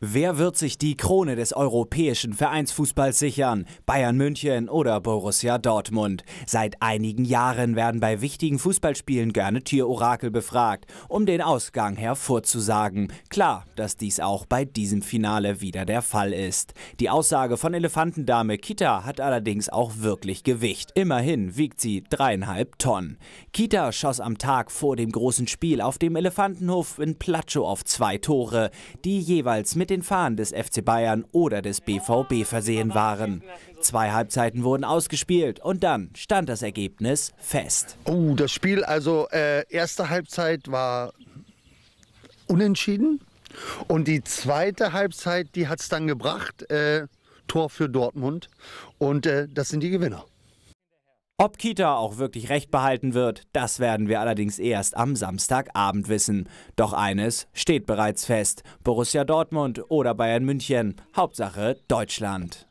Wer wird sich die Krone des europäischen Vereinsfußballs sichern? Bayern München oder Borussia Dortmund? Seit einigen Jahren werden bei wichtigen Fußballspielen gerne Tierorakel befragt, um den Ausgang hervorzusagen. Klar, dass dies auch bei diesem Finale wieder der Fall ist. Die Aussage von Elefantendame Kita hat allerdings auch wirklich Gewicht. Immerhin wiegt sie dreieinhalb Tonnen. Kita schoss am Tag vor dem großen Spiel auf dem Elefantenhof in Platschow auf zwei Tore, die jeweils mit mit den Fahnen des FC Bayern oder des BVB versehen waren. Zwei Halbzeiten wurden ausgespielt und dann stand das Ergebnis fest. Oh, das Spiel, also äh, erste Halbzeit war unentschieden und die zweite Halbzeit, die hat es dann gebracht, äh, Tor für Dortmund und äh, das sind die Gewinner. Ob Kita auch wirklich recht behalten wird, das werden wir allerdings erst am Samstagabend wissen. Doch eines steht bereits fest. Borussia Dortmund oder Bayern München. Hauptsache Deutschland.